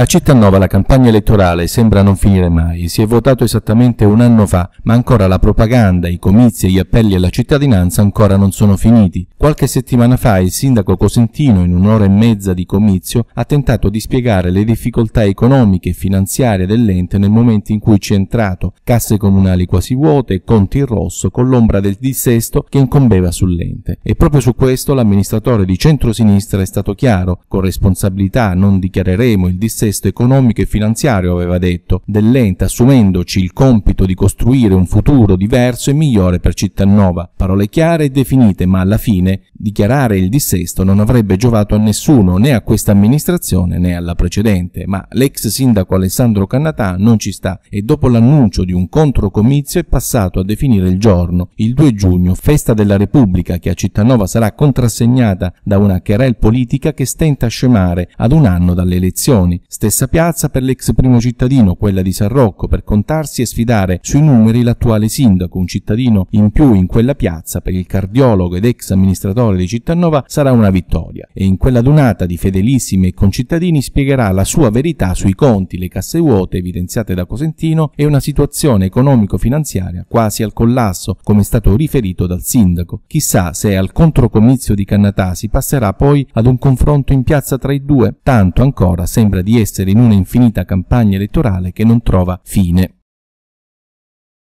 A Cittanova la campagna elettorale sembra non finire mai, si è votato esattamente un anno fa, ma ancora la propaganda, i comizi e gli appelli alla cittadinanza ancora non sono finiti. Qualche settimana fa il sindaco Cosentino, in un'ora e mezza di comizio, ha tentato di spiegare le difficoltà economiche e finanziarie dell'ente nel momento in cui ci è entrato, casse comunali quasi vuote, conti in rosso, con l'ombra del dissesto che incombeva sull'ente. E proprio su questo l'amministratore di centrosinistra è stato chiaro, con responsabilità non dichiareremo il dissesto contesto economico e finanziario, aveva detto, dell'ente assumendoci il compito di costruire un futuro diverso e migliore per Cittanova. Parole chiare e definite, ma alla fine Dichiarare il dissesto non avrebbe giovato a nessuno, né a questa amministrazione né alla precedente, ma l'ex sindaco Alessandro Cannatà non ci sta e dopo l'annuncio di un controcomizio è passato a definire il giorno, il 2 giugno, festa della Repubblica che a Cittanova sarà contrassegnata da una querel politica che stenta a scemare ad un anno dalle elezioni. Stessa piazza per l'ex primo cittadino, quella di San Rocco, per contarsi e sfidare sui numeri l'attuale sindaco, un cittadino in più in quella piazza per il cardiologo ed ex amministratore Piazzola di Cittanova sarà una vittoria e in quella donata di fedelissimi e concittadini spiegherà la sua verità sui conti, le casse vuote evidenziate da Cosentino e una situazione economico-finanziaria quasi al collasso, come è stato riferito dal sindaco. Chissà se al controcomizio di Cannatà si passerà poi ad un confronto in piazza tra i due, tanto ancora sembra di essere in una infinita campagna elettorale che non trova fine.